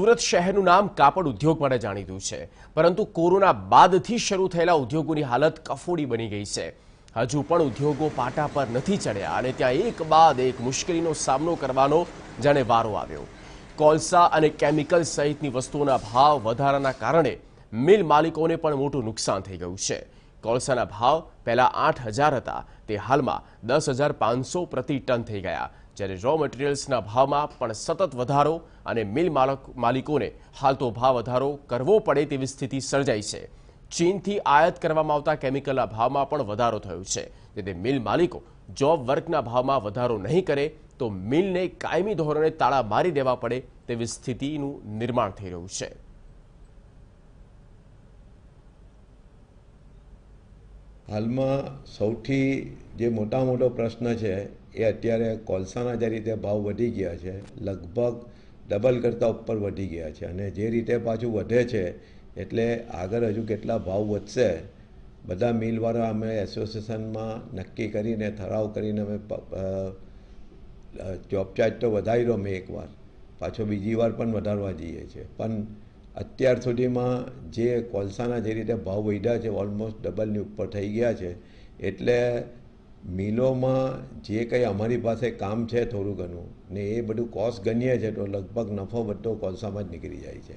સુરત શહેરનું નામ કાપડ ઉદ્યોગ માટે જાણીતું છે પરંતુ કોરોના બાદથી શરૂ થયેલા ઉદ્યોગોની હાલત કફોડી બની ગઈ છે હજુ પણ ઉદ્યોગો પાટા પર નથી ચડ્યા અને ત્યાં એક બાદ એક મુશ્કેલીનો સામનો કરવાનો જાણે વારો આવ્યો કોલસા અને કેમિકલ સહિતની વસ્તુઓના ભાવ વધારાના કારણે મિલ માલિકોને પણ મોટું નુકસાન થઈ ગયું છે કોલસાના ભાવ પહેલાં આઠ હજાર હતા તે હાલમાં દસ હજાર પાંચસો પ્રતિ ટન થઈ ગયા જ્યારે રો મટીરિયલ્સના ભાવમાં પણ સતત વધારો અને મિલ માલિકોને હાલતો ભાવ વધારો કરવો પડે તેવી સ્થિતિ સર્જાઈ છે ચીનથી આયાત કરવામાં આવતા કેમિકલના ભાવમાં પણ વધારો થયો છે તેથી મિલ માલિકો જોબ વર્કના ભાવમાં વધારો નહીં કરે તો મિલને કાયમી ધોરણે તાળા મારી દેવા પડે તેવી સ્થિતિનું નિર્માણ થઈ રહ્યું છે હાલમાં સૌથી જે મોટા મોટો પ્રશ્ન છે એ અત્યારે કોલસાના જે રીતે ભાવ વધી ગયા છે લગભગ ડબલ કરતાં ઉપર વધી ગયા છે અને જે રીતે પાછું વધે છે એટલે આગળ હજુ કેટલા ભાવ વધશે બધા મિલવાળા અમે એસોસિએશનમાં નક્કી કરીને ઠરાવ કરીને અમે જોબ ચાર્જ તો વધાર્યો અમે એકવાર પાછો બીજી વાર પણ વધારવા જઈએ છીએ પણ અત્યાર સુધીમાં જે કોલસાના જે રીતે ભાવ વધ્યા છે ઓલમોસ્ટ ડબલની ઉપર થઈ ગયા છે એટલે મિલોમાં જે કંઈ અમારી પાસે કામ છે થોડું ઘણું ને એ બધું કોસ્ટ ગણીએ છે તો લગભગ નફો બધો કોલસામાં જ નીકળી જાય છે